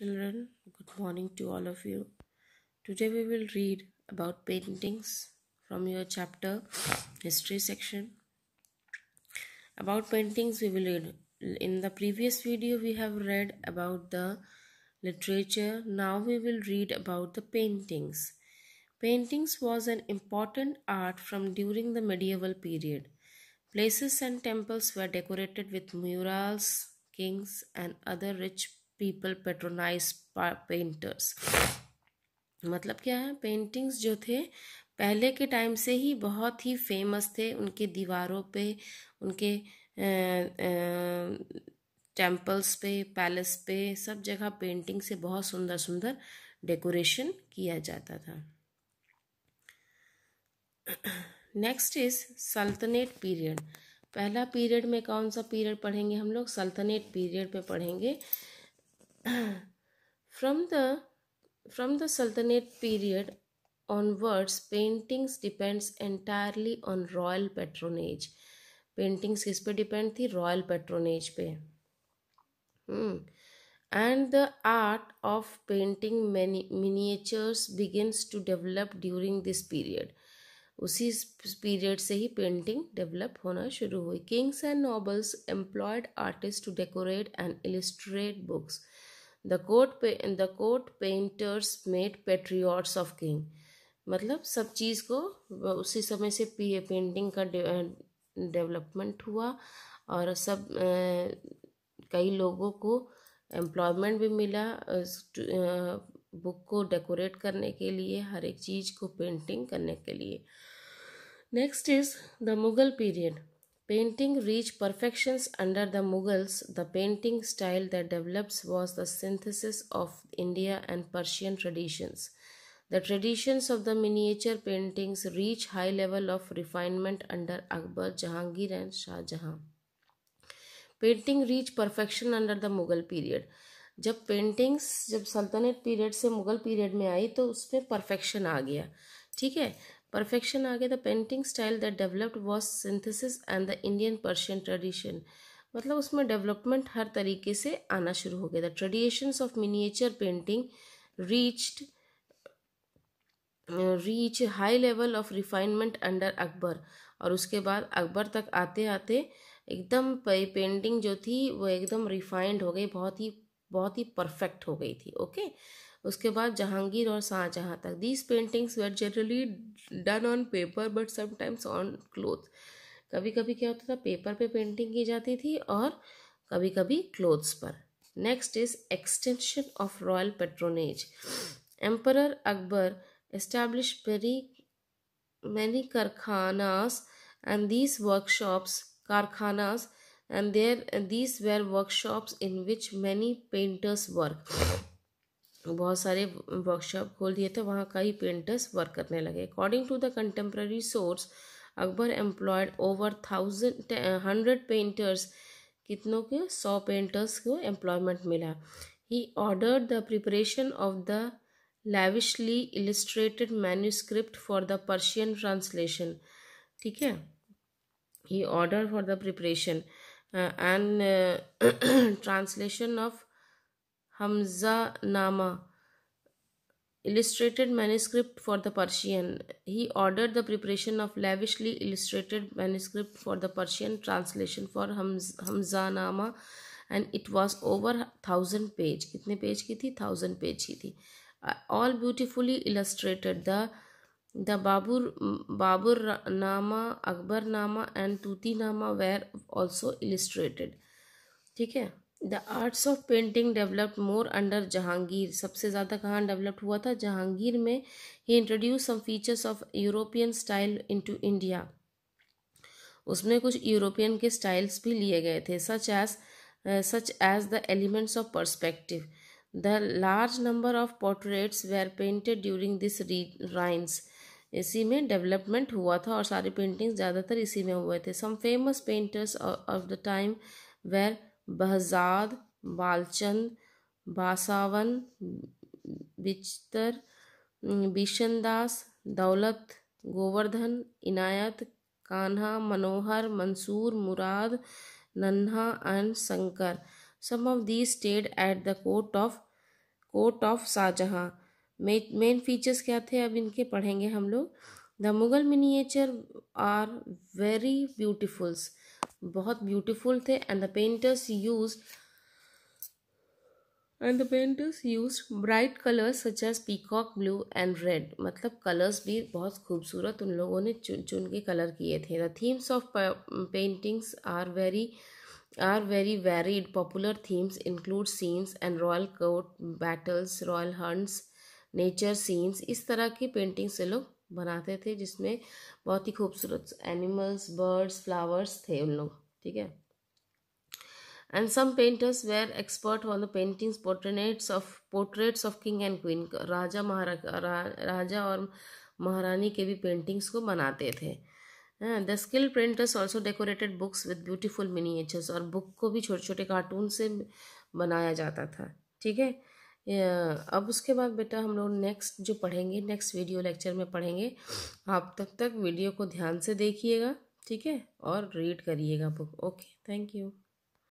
Children, good morning to all of you. Today we will read about paintings from your chapter history section. About paintings we will read. In the previous video we have read about the literature. Now we will read about the paintings. Paintings was an important art from during the medieval period. Places and temples were decorated with murals, kings and other rich people patronise painters मतलब क्या है paintings जो थे पहले के time से ही बहुत ही famous थे उनके दीवारों पे उनके टेम्पल्स पे पैलेस पे सब जगह पेंटिंग से बहुत सुंदर सुंदर डेकोरेशन किया जाता था नेक्स्ट इज सल्तनेट पीरियड पहला पीरियड में कौन सा पीरियड पढ़ेंगे हम लोग सल्तनेट पीरियड पे पढ़ेंगे from the from the Sultanate period onwards, paintings depends entirely on royal patronage. Paintings किस पे डिपेंड थी रॉयल पेट्रोनेज पे and the art of painting miniatures begins to develop during this period उसी पीरियड से ही painting develop होना शुरू हुई kings and nobles employed artist to decorate and illustrate books the court पे the court painters made patriots of king मतलब सब चीज़ को उसी समय से पी पेंटिंग का डेवलपमेंट हुआ और सब कई लोगों को एम्प्लॉयमेंट भी मिला बुक को डेकोरेट करने के लिए हर एक चीज़ को पेंटिंग करने के लिए next is the Mughal period Painting reached perfections under the Mughals. The painting style that developed was the synthesis of India and Persian traditions. The traditions of the miniature paintings reach high level of refinement under Akbar, Jahangir and Shah Jahan. Painting reach perfection under the Mughal period जब paintings जब सल्तनत period से Mughal period में आई तो उसमें perfection आ गया ठीक है परफेक्शन आ गया the painting style that developed was synthesis and the Indian Persian tradition मतलब उसमें डेवलपमेंट हर तरीके से आना शुरू हो गया the traditions of miniature painting reached reach high level of refinement under Akbar और उसके बाद अकबर तक आते आते एकदम पेंटिंग जो थी वो एकदम रिफाइंड हो गई बहुत ही बहुत ही परफेक्ट हो गई थी ओके उसके बाद जहांगीर और शाहजहाँ तक these paintings were generally done on paper but sometimes on cloth कभी कभी क्या होता था पेपर पे पेंटिंग की जाती थी और कभी कभी क्लोथ्स पर next is extension of royal patronage emperor Akbar establish merry many karkhanas and these workshops karkhanas and there these were workshops in which many painters work बहुत सारे वर्कशॉप खोल दिए थे वहाँ कई पेंटर्स वर्क करने लगे according to the contemporary source Akbar employed over thousand hundred painters कितनों के सौ पेंटर्स को एम्प्लॉयमेंट मिला he order the preparation of the lavishly illustrated manuscript for the Persian translation ठीक है he order for the preparation and translation of Hamza Nama illustrated manuscript for the Persian he order the preparation of lavishly illustrated manuscript for the Persian translation for Hamza Nama and it was over thousand page कितने page की थी thousand page ही थी all beautifully illustrated the the Babur Babur Nama Akbar नामा and तूती नामा were also illustrated ठीक है the arts of painting developed more under Jahangir सबसे ज़्यादा कहाँ डेवलप्ड हुआ था जहांगीर में ही introduce some features of European style into India उसमें कुछ यूरोपियन के स्टाइल्स भी लिए गए थे such as such as the elements of perspective the large number of portraits were painted during this reigns इसी में डेवलपमेंट हुआ था और सारी पेंटिंग्स ज़्यादातर इसी में हुए थे some famous painters of the time were Bahzad Balchand Basawan Bichitr Bishandas Daulat Govardhan Inayat Kanha Manohar Mansur Murad Nanha and Shankar some of the stayed at the court of court of Shahjahan main features क्या थे अब इनके पढ़ेंगे हम लोग the Mughal miniature are very beautifuls बहुत ब्यूटीफुल थे and the painters use and the painters use bright colours such as peacock blue and red मतलब कलर्स भी बहुत खूबसूरत उन लोगों ने चुन चुन के कलर किए थे the themes of paintings are very are very varied popular themes include scenes and royal court battles royal hunts, nature scenes इस तरह की पेंटिंग्स से लोग बनाते थे जिसमें बहुत ही खूबसूरत एनिमल्स बर्ड्स फ्लावर्स थे उन लोग ठीक है and some painters were expert on the paintings portraits of portraits of king and queen राजा महारा रा, राजा और महारानी के भी पेंटिंग्स को बनाते थे the skill printers also decorated books with beautiful miniatures और बुक को भी छोटे छोटे कार्टून से बनाया जाता था ठीक है अब उसके बाद बेटा हम लोग नेक्स्ट जो पढ़ेंगे नेक्स्ट वीडियो लेक्चर में पढ़ेंगे आप तब तक वीडियो को ध्यान से देखिएगा ठीक है और रीड करिएगा बुक ओके थैंक यू